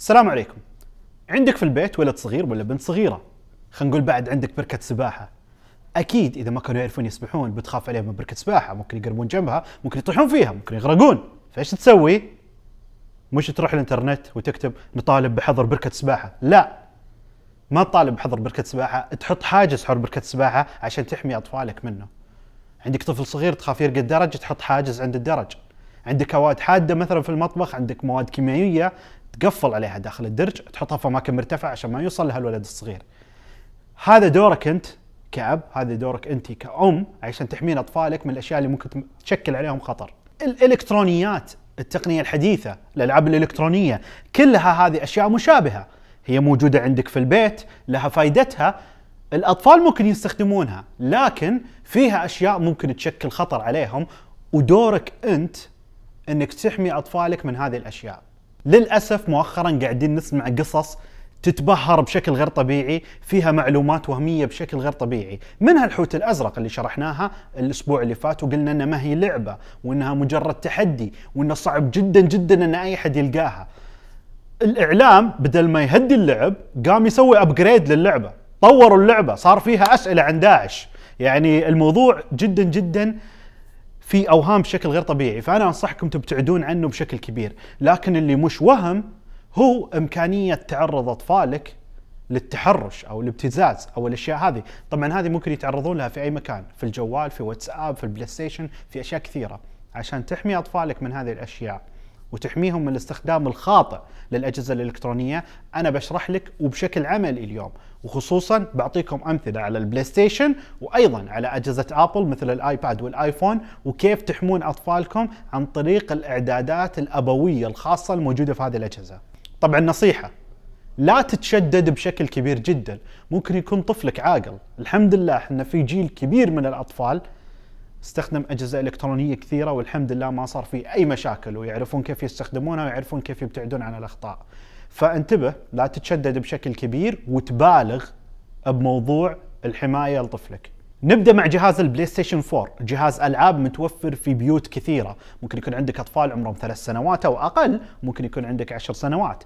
السلام عليكم عندك في البيت ولد صغير ولا بنت صغيره خلينا نقول بعد عندك بركه سباحه اكيد اذا ما كانوا يعرفون يسبحون بتخاف عليهم من بركه سباحه ممكن يقربون جنبها ممكن يطيحون فيها ممكن يغرقون فايش تسوي مش تروح الانترنت وتكتب نطالب بحظر بركه سباحه لا ما تطالب بحظر بركه سباحه تحط حاجز حول بركه سباحه عشان تحمي اطفالك منه عندك طفل صغير تخاف يرقى الدرج تحط حاجز عند الدرج عندك مواد حاده مثلا في المطبخ عندك مواد كيميائيه تقفل عليها داخل الدرج تحطها في اماكن مرتفعه عشان ما يوصل لها الولد الصغير هذا دورك انت كأب هذا دورك انت كأم عشان تحمين اطفالك من الاشياء اللي ممكن تشكل عليهم خطر الالكترونيات التقنيه الحديثه الالعاب الالكترونيه كلها هذه اشياء مشابهه هي موجوده عندك في البيت لها فائدتها الاطفال ممكن يستخدمونها لكن فيها اشياء ممكن تشكل خطر عليهم ودورك انت انك تحمي اطفالك من هذه الاشياء للاسف مؤخرا قاعدين نسمع قصص تتبهر بشكل غير طبيعي فيها معلومات وهميه بشكل غير طبيعي منها الحوت الازرق اللي شرحناها الاسبوع اللي فات وقلنا انها ما هي لعبه وانها مجرد تحدي وانه صعب جدا جدا ان اي احد يلقاها الاعلام بدل ما يهدي اللعب قام يسوي ابجريد للعبه طوروا اللعبه صار فيها اسئله عن داعش يعني الموضوع جدا جدا في اوهام بشكل غير طبيعي فانا انصحكم تبتعدون عنه بشكل كبير لكن اللي مش وهم هو امكانيه تعرض اطفالك للتحرش او الابتزاز او الاشياء هذه طبعا هذه ممكن يتعرضون لها في اي مكان في الجوال في واتساب في البلاي ستيشن في اشياء كثيره عشان تحمي اطفالك من هذه الاشياء وتحميهم من الاستخدام الخاطئ للاجهزه الالكترونيه انا بشرح لك وبشكل عملي اليوم وخصوصا بعطيكم امثله على البلاي ستيشن وايضا على اجهزه ابل مثل الايباد والايفون وكيف تحمون اطفالكم عن طريق الاعدادات الابويه الخاصه الموجوده في هذه الاجهزه. طبعا نصيحه لا تتشدد بشكل كبير جدا، ممكن يكون طفلك عاقل، الحمد لله احنا في جيل كبير من الاطفال استخدم اجهزه الكترونيه كثيره والحمد لله ما صار في اي مشاكل ويعرفون كيف يستخدمونها ويعرفون كيف يبتعدون عن الاخطاء. فانتبه لا تتشدد بشكل كبير وتبالغ بموضوع الحمايه لطفلك. نبدا مع جهاز البلاي ستيشن 4 جهاز العاب متوفر في بيوت كثيره ممكن يكون عندك اطفال عمرهم ثلاث سنوات او اقل ممكن يكون عندك عشر سنوات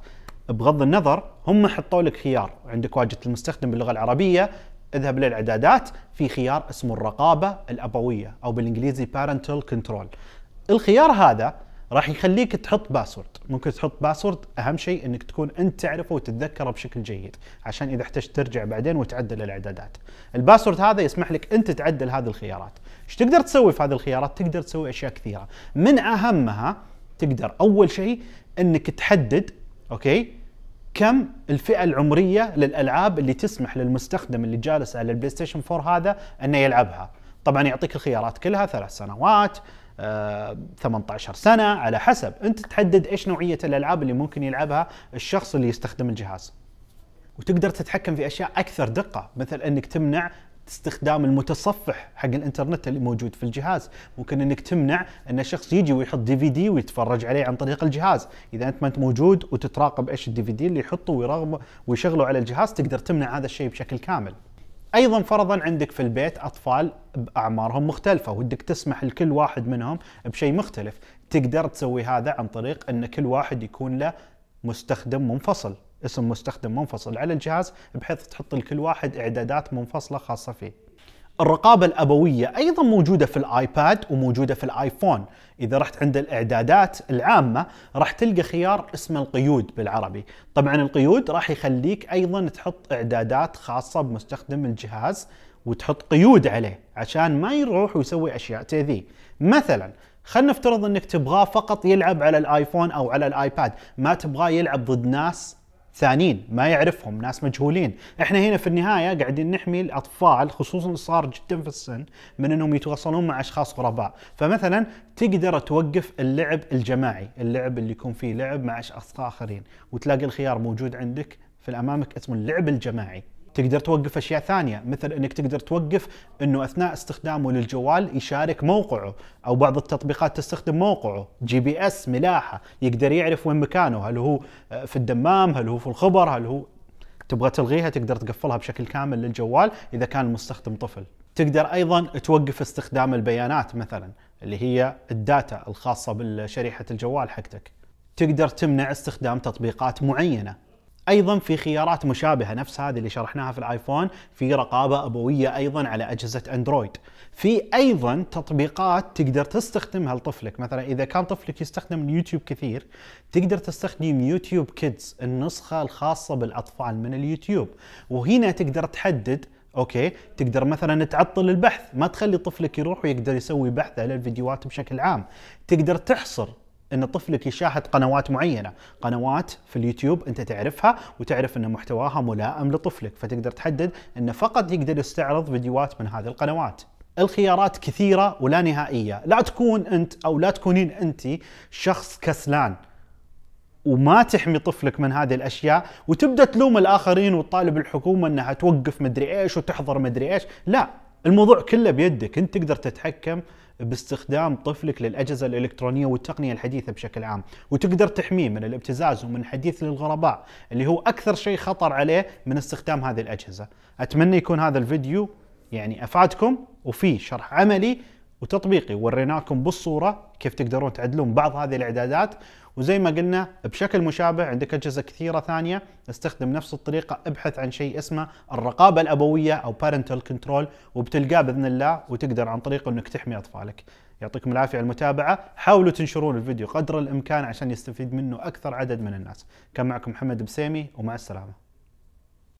بغض النظر هم حطوا لك خيار عندك واجهه المستخدم باللغه العربيه اذهب للاعدادات في خيار اسمه الرقابه الابويه او بالانجليزي parental كنترول الخيار هذا راح يخليك تحط باسورد ممكن تحط باسورد اهم شيء انك تكون انت تعرفه وتتذكره بشكل جيد عشان اذا احتجت ترجع بعدين وتعدل الاعدادات الباسورد هذا يسمح لك انت تعدل هذه الخيارات ايش تقدر تسوي في هذه الخيارات تقدر تسوي اشياء كثيره من اهمها تقدر اول شيء انك تحدد اوكي كم الفئه العمريه للالعاب اللي تسمح للمستخدم اللي جالس على البلاي ستيشن 4 هذا انه يلعبها طبعا يعطيك الخيارات كلها ثلاث سنوات آه، 18 سنه على حسب انت تحدد ايش نوعيه الالعاب اللي ممكن يلعبها الشخص اللي يستخدم الجهاز وتقدر تتحكم في اشياء اكثر دقه مثل انك تمنع استخدام المتصفح حق الانترنت اللي موجود في الجهاز ممكن انك تمنع ان شخص يجي ويحط دي في دي ويتفرج عليه عن طريق الجهاز اذا انت ما انت موجود وتتراقب ايش الدي في دي اللي يحطه ويرغم ويشغله على الجهاز تقدر تمنع هذا الشيء بشكل كامل ايضا فرضا عندك في البيت اطفال باعمارهم مختلفه ودك تسمح لكل واحد منهم بشيء مختلف تقدر تسوي هذا عن طريق ان كل واحد يكون له مستخدم منفصل اسم مستخدم منفصل على الجهاز بحيث تحط لكل واحد اعدادات منفصله خاصه فيه. الرقابة الأبوية أيضا موجودة في الآيباد وموجودة في الآيفون إذا رحت عند الإعدادات العامة راح تلقى خيار اسمه القيود بالعربي طبعا القيود راح يخليك أيضا تحط إعدادات خاصة بمستخدم الجهاز وتحط قيود عليه عشان ما يروح ويسوي أشياء تأذيه مثلا خلنا نفترض انك تبغاه فقط يلعب على الايفون او على الايباد ما تبغاه يلعب ضد ناس ثانيين ما يعرفهم ناس مجهولين احنا هنا في النهايه قاعدين نحمي الاطفال خصوصا الصغار جدا في السن من انهم يتواصلون مع اشخاص غرباء فمثلا تقدر توقف اللعب الجماعي اللعب اللي يكون فيه لعب مع اشخاص اخرين وتلاقي الخيار موجود عندك في امامك اسمه اللعب الجماعي تقدر توقف اشياء ثانيه مثل انك تقدر توقف انه اثناء استخدامه للجوال يشارك موقعه او بعض التطبيقات تستخدم موقعه جي بي اس ملاحه يقدر يعرف وين مكانه هل هو آه، في الدمام هل هو في الخبر هل هو تبغى تلغيها تقدر تقفلها بشكل كامل للجوال اذا كان المستخدم طفل تقدر ايضا توقف استخدام البيانات مثلا اللي هي الداتا الخاصه بشريحه الجوال حقتك تقدر تمنع استخدام تطبيقات معينه ايضا في خيارات مشابهه نفس هذه اللي شرحناها في الايفون في رقابه ابويه ايضا على اجهزه اندرويد في ايضا تطبيقات تقدر تستخدمها لطفلك مثلا اذا كان طفلك يستخدم اليوتيوب كثير تقدر تستخدم يوتيوب كيدز النسخه الخاصه بالاطفال من اليوتيوب وهنا تقدر تحدد اوكي تقدر مثلا تعطل البحث ما تخلي طفلك يروح ويقدر يسوي بحث على الفيديوهات بشكل عام تقدر تحصر ان طفلك يشاهد قنوات معينه، قنوات في اليوتيوب انت تعرفها وتعرف ان محتواها ملائم لطفلك، فتقدر تحدد انه فقط يقدر يستعرض فيديوهات من هذه القنوات. الخيارات كثيرة ولا نهائية، لا تكون انت او لا تكونين انت شخص كسلان. وما تحمي طفلك من هذه الاشياء وتبدا تلوم الاخرين وتطالب الحكومه انها توقف مدري ايش وتحظر مدري ايش، لا، الموضوع كله بيدك، انت تقدر تتحكم باستخدام طفلك للأجهزة الإلكترونية والتقنية الحديثة بشكل عام وتقدر تحميه من الابتزاز ومن حديث للغرباء اللي هو أكثر شيء خطر عليه من استخدام هذه الأجهزة أتمنى يكون هذا الفيديو يعني أفادكم وفي شرح عملي وتطبيقي وريناكم بالصوره كيف تقدرون تعدلون بعض هذه الاعدادات وزي ما قلنا بشكل مشابه عندك اجهزه كثيره ثانيه استخدم نفس الطريقه ابحث عن شيء اسمه الرقابه الابويه او parental كنترول وبتلقاه باذن الله وتقدر عن طريقه انك تحمي اطفالك. يعطيكم العافيه على المتابعه، حاولوا تنشرون الفيديو قدر الامكان عشان يستفيد منه اكثر عدد من الناس. كان معكم محمد بسيمي ومع السلامه.